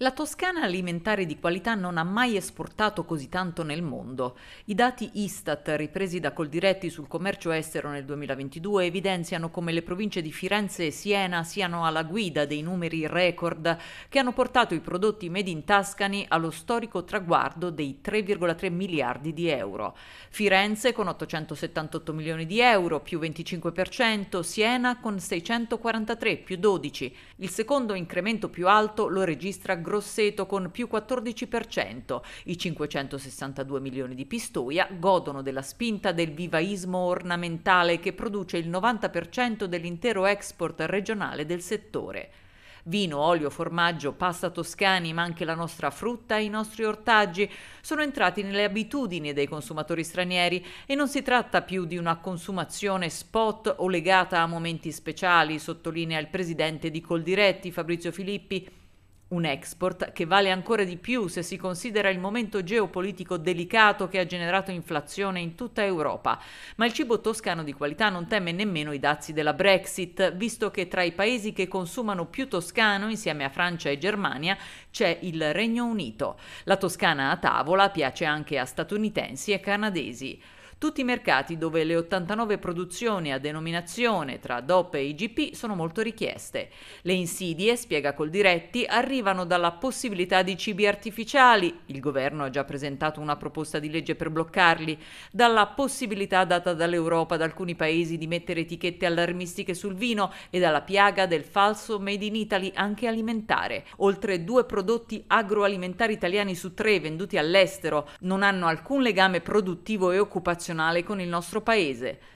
La Toscana alimentare di qualità non ha mai esportato così tanto nel mondo. I dati Istat ripresi da Coldiretti sul commercio estero nel 2022 evidenziano come le province di Firenze e Siena siano alla guida dei numeri record che hanno portato i prodotti made in Tuscany allo storico traguardo dei 3,3 miliardi di euro. Firenze con 878 milioni di euro più 25%, Siena con 643 più 12. Il secondo incremento più alto lo registra Grosseto con più 14%. I 562 milioni di Pistoia godono della spinta del vivaismo ornamentale che produce il 90% dell'intero export regionale del settore. Vino, olio, formaggio, pasta toscani, ma anche la nostra frutta e i nostri ortaggi sono entrati nelle abitudini dei consumatori stranieri e non si tratta più di una consumazione spot o legata a momenti speciali, sottolinea il presidente di Coldiretti Fabrizio Filippi un export che vale ancora di più se si considera il momento geopolitico delicato che ha generato inflazione in tutta Europa. Ma il cibo toscano di qualità non teme nemmeno i dazi della Brexit, visto che tra i paesi che consumano più toscano, insieme a Francia e Germania, c'è il Regno Unito. La toscana a tavola piace anche a statunitensi e canadesi. Tutti i mercati dove le 89 produzioni a denominazione tra DOP e IGP sono molto richieste. Le insidie, spiega Coldiretti, arrivano dalla possibilità di cibi artificiali, il governo ha già presentato una proposta di legge per bloccarli, dalla possibilità data dall'Europa ad alcuni paesi di mettere etichette allarmistiche sul vino e dalla piaga del falso made in Italy anche alimentare. Oltre due prodotti agroalimentari italiani su tre venduti all'estero non hanno alcun legame produttivo e occupazionale internazionale con il nostro paese.